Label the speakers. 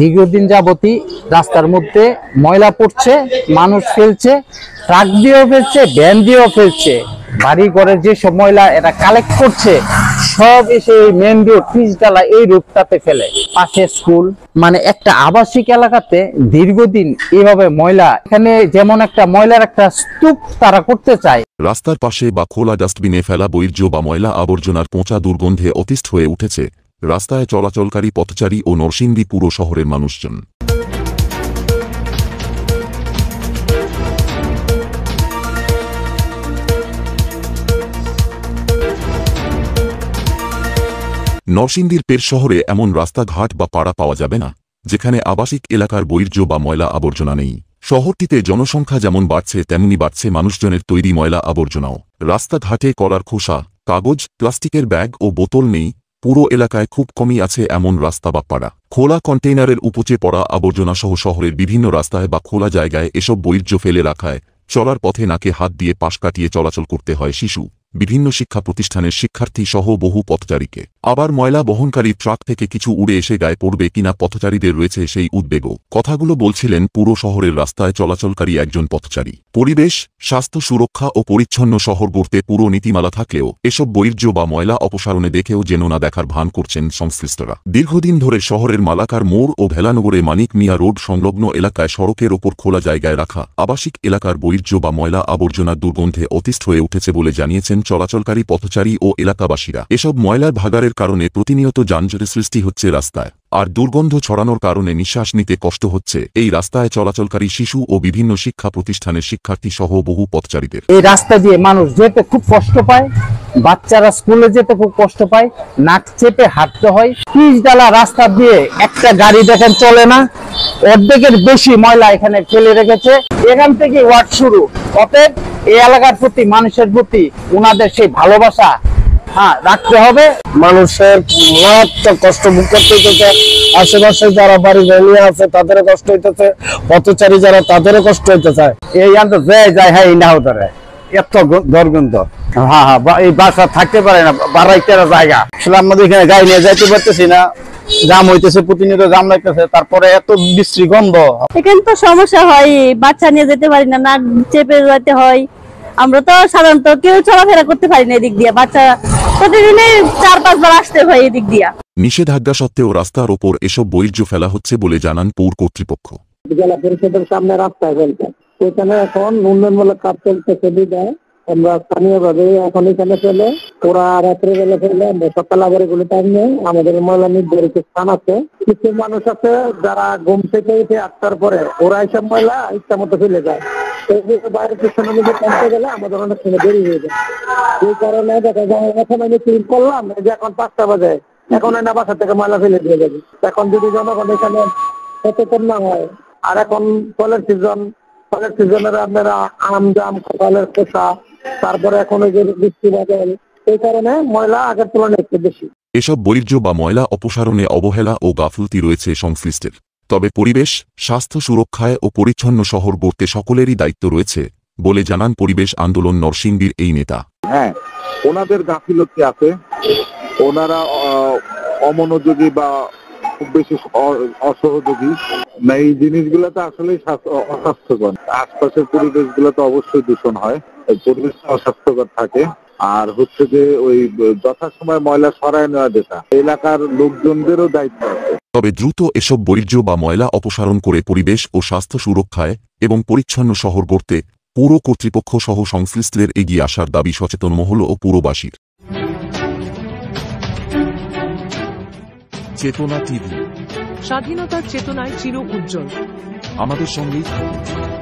Speaker 1: দীর্ঘদিন যাবতি রাস্তার মধ্যে ময়লা পড়ছে মানুষ ফেলছে ট্রাক দিয়েও ফেলছে ভ্যান দিয়েও ফেলছে বাড়ি ঘরের যেসব ময়লা এটা কালেক্ট করছে সব এসে এই মেন রোড পিচডালা এই রোডটাতে ফেলে পাশে স্কুল মানে একটা আবাসিক এলাকাতে দীর্ঘদিন এভাবে ময়লা এখানে যেমন একটা ময়লার একটা স্তূপ তারা করতে চায়
Speaker 2: রাস্তার পাশে বা খোলা ডাস্টবিনে ফেলা বৈর্য বা ময়লা আবর্জনার পচা দুর্গন্ধে অতিষ্ঠ হয়ে উঠেছে রাস্তায় চলাচলকারী পথচারী ও নরসিংদী পুরো শহরের মানুষজন নরসিংদীর পের শহরে এমন রাস্তাঘাট বা পাড়া পাওয়া যাবে না যেখানে আবাসিক এলাকার বৈর্য বা ময়লা আবর্জনা নেই শহরটিতে জনসংখ্যা যেমন বাড়ছে তেমনি বাড়ছে মানুষজনের তৈরি ময়লা আবর্জনাও রাস্তাঘাটে করার খোসা কাগজ প্লাস্টিকের ব্যাগ ও বোতল নেই পুরো এলাকায় খুব কমই আছে এমন রাস্তা বা পাড়া খোলা কন্টেইনারের উপচে পড়া আবর্জনা সহ শহরের বিভিন্ন রাস্তায় বা খোলা জায়গায় এসব বৈর্য ফেলে রাখায় চলার পথে নাকে হাত দিয়ে পাশ কাটিয়ে চলাচল করতে হয় শিশু বিভিন্ন শিক্ষা প্রতিষ্ঠানের শিক্ষার্থী সহ বহু পথচারীকে আবার ময়লা বহনকারী ট্রাক থেকে কিছু উড়ে এসে গায়ে পড়বে কিনা পথচারীদের রয়েছে সেই উদ্বেগ কথাগুলো বলছিলেন পুরো শহরের রাস্তায় চলাচলকারী একজন পথচারী পরিবেশ স্বাস্থ্য সুরক্ষা ও পরিচ্ছন্ন শহর গড়তে পুরো নীতিমালা থাকলেও এসব বৈর্য বা ময়লা অপসারণে দেখেও যেন না দেখার ভান করছেন সংশ্লিষ্টরা দীর্ঘদিন ধরে শহরের মালাকার মোড় ও ভেলানগরে মানিক মিয়া রোড সংলগ্ন এলাকায় সড়কের ওপর খোলা জায়গায় রাখা আবাসিক এলাকার বৈর্য বা ময়লা আবর্জনার দুর্গন্ধে অতিষ্ঠ হয়ে উঠেছে বলে জানিয়েছেন চলাচলকারী পথচারী ও এলাকাবাসীরা এসব ময়লার ভাগারের ধোঁয়ার কারণে প্রতিনিয়ত যানজটের সৃষ্টি হচ্ছে রাস্তায় আর দুর্গন্ধ ছড়ানোর কারণে নিঃশ্বাস নিতে কষ্ট হচ্ছে এই রাস্তায় চলাচলকারী শিশু ও বিভিন্ন শিক্ষা প্রতিষ্ঠানের শিক্ষার্থী সহ বহু পথচারীদের
Speaker 1: এই রাস্তা দিয়ে মানুষ যেতে খুব কষ্ট পায় বাচ্চারা স্কুলে যেতে খুব কষ্ট পায় নাক চেপে হাঁটতে হয় ডালা রাস্তা দিয়ে একটা গাড়ি দেখেন চলে না অর্ধেকের বেশি ময়লা এখানে ফেলে রেখেছে এখান থেকে ওয়ার্ড শুরু অতএব এই এলাকার প্রতি মানুষের প্রতি ওনাদের সেই ভালোবাসা হ্যাঁ, রাখতে হবে মানুষের মারাত্মক কষ্ট ভোগ করতে হইতেছে আশেপাশে যারা বাড়ি আছে কষ্ট হইতেছে পথচারী যারা কষ্ট হইতেছে এই যে যায় হ্যাঁ নাও ধরে এত দুর্গন্ধ হ্যাঁ হ্যাঁ এই বাসা থাকতে পারে না বাড়াইতে জায়গা আসলে এখানে গাড়ি নিয়ে যাইতে পারতেছি না জাম হইতেছে প্রতিনিয়ত জাম লাগতেছে তারপরে এত বিশ্রী গন্ধ এখানে তো সমস্যা হয় বাচ্চা নিয়ে যেতে পারি না নাক চেপে যেতে হয় আমরা তো সাধারণত কেউ চলাফেরা করতে পারি না এদিক দিয়ে বাচ্চা প্রতিদিনে
Speaker 3: চার পাঁচবার আসতে হয় এদিক দিয়া
Speaker 2: নিষেধাজ্ঞা সত্ত্বেও রাস্তার ওপর এসব বৈর্য ফেলা হচ্ছে বলে জানান পৌর কর্তৃপক্ষ
Speaker 3: জেলা পরিষদের সামনে রাস্তায় ফেলছে সেখানে এখন উন্নয়নমূলক কাজ চলতেছে বিদায় আমরা স্থানীয়ভাবে এখন এখানে ফেলে ওরা রাত্রে বেলা ফেলে আমরা সকাল আবার এগুলো টাইম নেই আমাদের ময়লা নির্ধারিত স্থান আছে কিছু মানুষ আছে যারা ঘুম থেকে উঠে আটটার পরে ওরা এসব ময়লা ইচ্ছা মতো ফেলে যায় এখন পাঁচটা বাজে এখন থেকে ময়লা ফেলে যাবে এখন যদি এখানে সচেতন না হয় আর এখন সিজন সিজনের আপনারা আম জাম কপালের খোসা তারপরে এখন ওই যে বৃষ্টি বাদল এই কারণে ময়লা আগের তুলনায় একটু বেশি
Speaker 2: এসব বৈর্য বা ময়লা অপসারণে অবহেলা ও গাফলতি রয়েছে সংশ্লিষ্টের তবে পরিবেশ স্বাস্থ্য সুরক্ষায় ও পরিচ্ছন্ন শহর গড়তে সকলেরই দায়িত্ব রয়েছে বলে জানান পরিবেশ আন্দোলন নরসিংদীর এই নেতা
Speaker 1: হ্যাঁ ওনাদের গাফিলতি আছে
Speaker 3: ওনারা অমনোযোগী বা বেশি অসহযোগী না এই জিনিসগুলো তো আসলে অস্বাস্থ্যকর আশপাশের পরিবেশ গুলো তো অবশ্যই দূষণ হয় পরিবেশ অস্বাস্থ্যকর থাকে আর হচ্ছে যে ওই যথাসময় ময়লা সরায় নেওয়া যেটা এলাকার লোকজনদেরও দায়িত্ব আছে
Speaker 2: তবে দ্রুত এসব বর্জ্য বা ময়লা অপসারণ করে পরিবেশ ও স্বাস্থ্য সুরক্ষায় এবং পরিচ্ছন্ন শহর গড়তে পুরো কর্তৃপক্ষ সহ সংশ্লিষ্টদের এগিয়ে আসার দাবি সচেতন মহল ও পুরবাসীর চেতনা টিভি স্বাধীনতার চেতনায় চির উজ্জ্বল আমাদের সঙ্গেই থাকুন